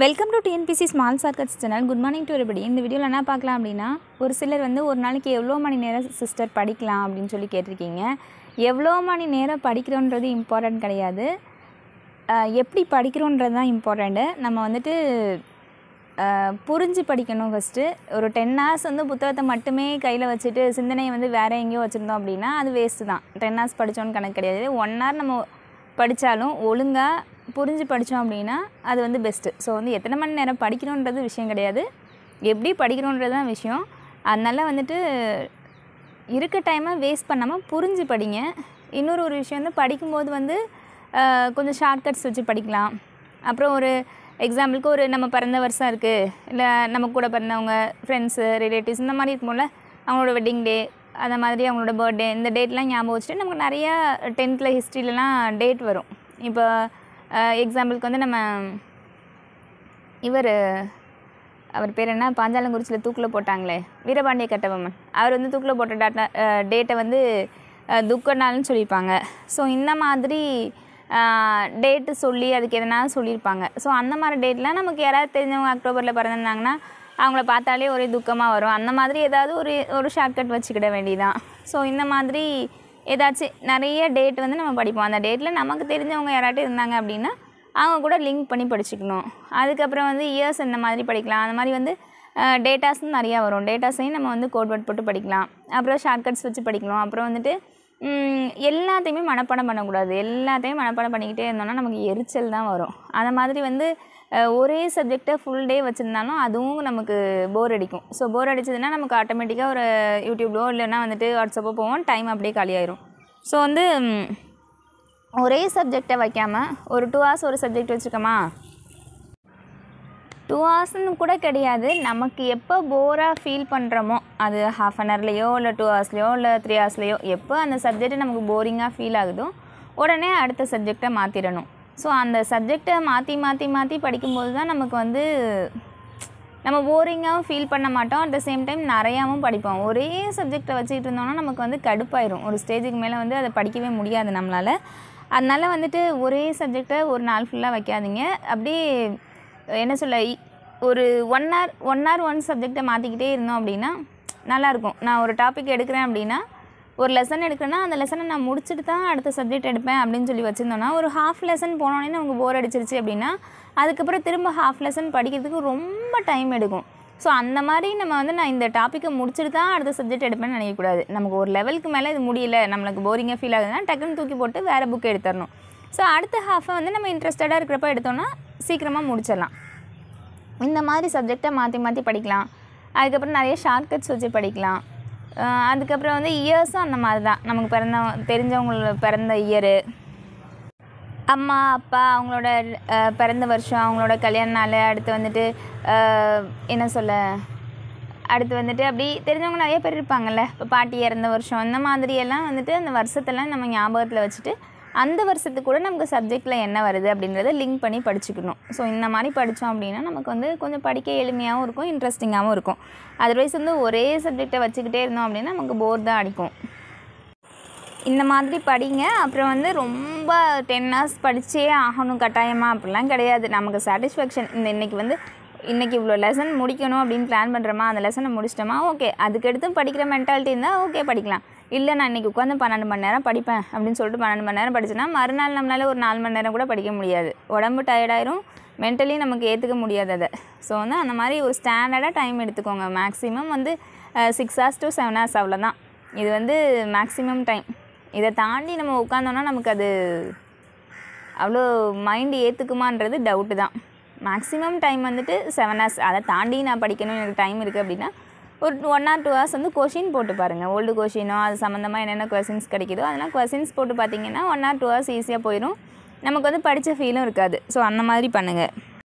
welcome to TNPSC small circuits channel good morning to everybody இந்த வீடியோவில் என்ன பார்க்கலாம் அப்படின்னா ஒரு சிலர் வந்து ஒரு நாளைக்கு எவ்வளோ மணி நேரம் சிஸ்டர் படிக்கலாம் அப்படின்னு சொல்லி கேட்டிருக்கீங்க எவ்வளோ மணி நேரம் படிக்கிறோன்றது இம்பார்ட்டன்ட் கிடையாது எப்படி படிக்கிறோன்றது தான் இம்பார்ட்டண்ட்டு நம்ம வந்துட்டு புரிஞ்சு படிக்கணும் ஃபஸ்ட்டு ஒரு டென் ஹார்ஸ் வந்து புத்தகத்தை மட்டுமே கையில் வச்சுட்டு சிந்தனையை வந்து வேறு எங்கேயோ வச்சுருந்தோம் அப்படின்னா அது வேஸ்ட்டு தான் டென் ஹார்ஸ் படித்தோன்னு கணக்கு கிடையாது ஒன் ஹவர் நம்ம படித்தாலும் ஒழுங்காக புரிஞ்சு படித்தோம் அப்படின்னா அது வந்து பெஸ்ட்டு ஸோ வந்து எத்தனை மணி நேரம் படிக்கணுன்றது விஷயம் கிடையாது எப்படி படிக்கணுன்றது தான் விஷயம் அதனால் வந்துட்டு இருக்க டைமை வேஸ்ட் பண்ணாமல் புரிஞ்சு படிங்க இன்னொரு ஒரு விஷயம் வந்து படிக்கும்போது வந்து கொஞ்சம் ஷார்ட்கட்ஸ் வச்சு படிக்கலாம் அப்புறம் ஒரு எக்ஸாம்பிளுக்கு ஒரு நம்ம பிறந்த வருஷம் இருக்குது இல்லை நம்ம கூட பிறந்தவங்க ஃப்ரெண்ட்ஸு ரிலேட்டிவ்ஸ் இந்த மாதிரி இருக்கும்போல அவங்களோட வெட்டிங் டே அந்த மாதிரி அவங்களோட பர்த்டே இந்த டேட்லாம் ஞாபகம் வச்சுட்டு நமக்கு நிறையா டென்த்தில் ஹிஸ்ட்ரியிலலாம் டேட் வரும் இப்போ எக்ஸாம்பிளுக்கு வந்து நம்ம இவர் அவர் பேர் என்ன பாஞ்சாலங்குறிச்சியில் தூக்கில் போட்டாங்களே வீரபாண்டிய கட்டபொம்மன் அவர் வந்து தூக்கில் போட்ட டாட்டா டேட்டை வந்து துக்க நாள்னு சொல்லியிருப்பாங்க ஸோ இந்த மாதிரி டேட்டு சொல்லி அதுக்கு எதனா சொல்லியிருப்பாங்க ஸோ அந்த மாதிரி டேட்லாம் நமக்கு யாராவது தெரிஞ்சவங்க அக்டோபரில் பிறந்திருந்தாங்கன்னா அவங்கள பார்த்தாலே ஒரே துக்கமாக வரும் அந்த மாதிரி ஏதாவது ஒரு ஒரு ஷார்ட்கட் வச்சுக்கிட வேண்டியதான் ஸோ இந்த மாதிரி ஏதாச்சும் நிறைய டேட் வந்து நம்ம படிப்போம் அந்த டேட்டில் நமக்கு தெரிஞ்சவங்க யாராட்டும் இருந்தாங்க அப்படின்னா அவங்க கூட லிங்க் பண்ணி படிச்சுக்கணும் அதுக்கப்புறம் வந்து இயர்ஸ் இந்த மாதிரி படிக்கலாம் அந்த மாதிரி வந்து டேட்டாஸும் நிறையா வரும் டேட்டாஸையும் நம்ம வந்து கோட்வேர்ட் போட்டு படிக்கலாம் அப்புறம் ஷார்ட்கட்ஸ் வச்சு படிக்கலாம் அப்புறம் வந்துட்டு எல்லாத்தையுமே மனப்பாடம் பண்ணக்கூடாது எல்லாத்தையும் மனப்பாடம் பண்ணிக்கிட்டே இருந்தோம்னா நமக்கு எரிச்சல் தான் வரும் அந்த மாதிரி வந்து ஒரே சப்ஜெக்டை ஃபுல் டே வச்சுருந்தாலும் அதுவும் நமக்கு போர் அடிக்கும் ஸோ போர் அடிச்சதுன்னா நமக்கு ஆட்டோமேட்டிக்காக ஒரு யூடியூப்லோ இல்லைன்னா வந்துட்டு வாட்ஸ்அப்போ போவோம் டைம் அப்படியே காலியாயிரும் ஸோ வந்து ஒரே சப்ஜெக்டை வைக்காமல் ஒரு டூ ஹவர்ஸ் ஒரு சப்ஜெக்ட் வச்சுருக்கோமா டூ ஹவர்ஸ்னு கூட கிடையாது நமக்கு எப்போ போராக ஃபீல் பண்ணுறோமோ அது ஹாஃப் அன் ஹவர்லேயோ இல்லை டூ ஹவர்ஸ்லேயோ இல்லை த்ரீ ஹவர்ஸ்லையோ எப்போ அந்த சப்ஜெக்ட்டு நமக்கு போரிங்காக ஃபீல் ஆகுதோ உடனே அடுத்த சப்ஜெக்டை மாற்றிடணும் ஸோ அந்த சப்ஜெக்டை மாற்றி மாற்றி மாற்றி படிக்கும்போது தான் நமக்கு வந்து நம்ம போரிங்காகவும் ஃபீல் பண்ண மாட்டோம் அட் த சேம் டைம் நிறையாவும் படிப்போம் ஒரே சப்ஜெக்டை வச்சுக்கிட்டு இருந்தோம்னா நமக்கு வந்து கடுப்பாயிரும் ஒரு ஸ்டேஜுக்கு மேலே வந்து அதை படிக்கவே முடியாது நம்மளால் அதனால் வந்துட்டு ஒரே சப்ஜெக்டை ஒரு நாள் ஃபுல்லாக வைக்காதீங்க அப்படியே என்ன சொல்ல ஒரு one hour one hour one சப்ஜெக்டை மாற்றிக்கிட்டே இருந்தோம் அப்படின்னா நல்லாயிருக்கும் நான் ஒரு டாபிக் எடுக்கிறேன் அப்படின்னா ஒரு லெசன் எடுக்கிறேன்னா அந்த லெசனை நான் முடிச்சுட்டு தான் அடுத்த சப்ஜெக்ட் எடுப்பேன் அப்படின்னு சொல்லி வச்சுருந்தோன்னா ஒரு ஹாஃப் லெசன் போனோடனே நமக்கு போர் அடிச்சிருச்சு அப்படின்னா அதுக்கப்புறம் திரும்ப ஹாஃப் லெசன் படிக்கிறதுக்கு ரொம்ப டைம் எடுக்கும் ஸோ அந்த மாதிரி நம்ம வந்து நான் இந்த டாப்பிக்கை முடிச்சுட்டு தான் அடுத்த சப்ஜெக்ட் எடுப்பேன்னு நினைக்கக்கூடாது நமக்கு ஒரு லெவலுக்கு மேலே இது முடியல நம்மளுக்கு போரிங்காக ஃபீல் ஆகுதுன்னா டக்குன்னு தூக்கி போட்டு வேறு புக் எடுத்துடணும் ஸோ அடுத்த ஹாஃபை வந்து நம்ம இன்ட்ரெஸ்டடாக இருக்கிறப்ப எடுத்தோம்னா சீக்கிரமாக முடிச்சிடலாம் இந்த மாதிரி சப்ஜெக்டை மாற்றி மாற்றி படிக்கலாம் அதுக்கப்புறம் நிறைய ஷார்ட்கட்ஸ் வச்சு படிக்கலாம் அதுக்கப்புறம் வந்து இயர்ஸும் அந்த மாதிரி தான் நமக்கு பிறந்த தெரிஞ்சவங்களோட பிறந்த இயரு அம்மா அப்பா அவங்களோட பிறந்த வருஷம் அவங்களோட கல்யாண நாள் அடுத்து வந்துட்டு என்ன சொல்ல அடுத்து வந்துட்டு அப்படி தெரிஞ்சவங்க நிறைய பேர் இருப்பாங்கள்ல இப்போ பாட்டி இறந்த வருஷம் அந்த மாதிரியெல்லாம் வந்துட்டு அந்த வருஷத்தெல்லாம் நம்ம ஞாபகத்தில் வச்சுட்டு அந்த வருஷத்துக்கு கூட நமக்கு சப்ஜெக்டில் என்ன வருது அப்படின்றத லிங்க் பண்ணி படிச்சுக்கணும் ஸோ இந்த மாதிரி படித்தோம் அப்படின்னா நமக்கு வந்து கொஞ்சம் படிக்க எளிமையாகவும் இருக்கும் இன்ட்ரெஸ்டிங்காகவும் இருக்கும் அதர்வைஸ் வந்து ஒரே சப்ஜெக்டை வச்சுக்கிட்டே இருந்தோம் அப்படின்னா நமக்கு போர் தான் அடிக்கும் இந்த மாதிரி படிங்க அப்புறம் வந்து ரொம்ப டென் ஹவர்ஸ் படித்தே ஆகணும் கட்டாயமாக அப்படிலாம் கிடையாது நமக்கு சாட்டிஸ்ஃபேக்ஷன் இந்த இன்றைக்கி வந்து இன்றைக்கி இவ்வளோ லெசன் முடிக்கணும் அப்படின்னு பிளான் பண்ணுறோமா அந்த லெசனை முடிச்சிட்டோமா ஓகே அதுக்கடுத்து படிக்கிற மென்டாலிட்டி இருந்தால் ஓகே படிக்கலாம் இல்லை நான் இன்றைக்கி உட்காந்து பன்னெண்டு மணி நேரம் படிப்பேன் அப்படின்னு சொல்லிட்டு பன்னெண்டு மணி நேரம் படித்தேன்னா மறுநாள் நம்மளால் ஒரு நாலு மணி நேரம் கூட படிக்க முடியாது உடம்பு டயர்டாயிரும் மென்டலி நமக்கு ஏற்றுக்க முடியாது அதை ஸோ வந்து அந்த மாதிரி ஒரு ஸ்டாண்டர்டாக டைம் எடுத்துக்கோங்க மேக்ஸிமம் வந்து six hours to seven hours அவ்வளோதான் இது வந்து மேக்ஸிமம் டைம் இதை தாண்டி நம்ம உட்காந்தோன்னா நமக்கு அது அவ்வளோ மைண்டு ஏற்றுக்குமான்றது டவுட்டு தான் மேக்ஸிமம் டைம் வந்துட்டு செவன் ஹார்ஸ் அதை தாண்டி நான் படிக்கணும்னு எனக்கு டைம் இருக்குது அப்படின்னா ஒரு ஒன் ஆர் டூ ஹவர்ஸ் வந்து கொஷின் போட்டு பாருங்கள் ஓல்டு கொஷினோ அது சம்மந்தமாக என்னென்ன கொஷின்ஸ் கிடைக்குதோ அதெல்லாம் கொஷின்ஸ் போட்டு பார்த்தீங்கன்னா ஒன் ஆர் டூ ஹவர்ஸ் ஈஸியாக போயிடும் நமக்கு வந்து படித்த ஃபீலும் இருக்காது ஸோ அந்த மாதிரி பண்ணுங்கள்